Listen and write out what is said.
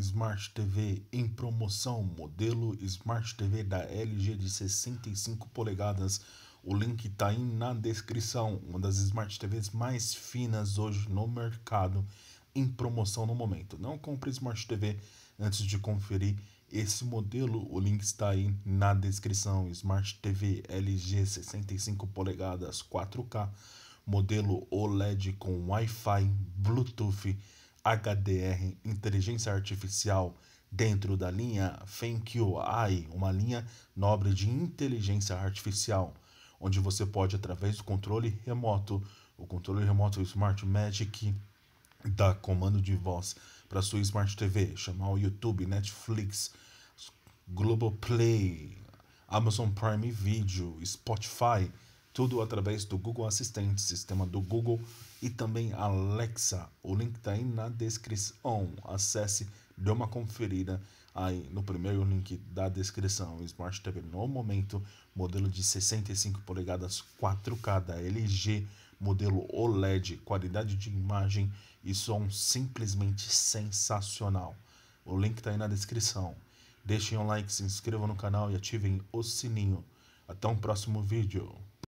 Smart TV em promoção, modelo Smart TV da LG de 65 polegadas. O link está aí na descrição. Uma das Smart TVs mais finas hoje no mercado, em promoção no momento. Não compre Smart TV antes de conferir esse modelo. O link está aí na descrição. Smart TV LG 65 polegadas 4K, modelo OLED com Wi-Fi, Bluetooth HDR, inteligência artificial, dentro da linha FenQI, uma linha nobre de inteligência artificial, onde você pode, através do controle remoto, o controle remoto Smart Magic, dar comando de voz para sua Smart TV, chamar o YouTube, Netflix, Globoplay, Amazon Prime Video, Spotify, tudo através do Google Assistente, sistema do Google e também Alexa. O link está aí na descrição. Acesse, dê uma conferida aí no primeiro link da descrição. Smart TV no momento, modelo de 65 polegadas 4K da LG, modelo OLED, qualidade de imagem e som simplesmente sensacional. O link está aí na descrição. Deixem um like, se inscrevam no canal e ativem o sininho. Até um próximo vídeo.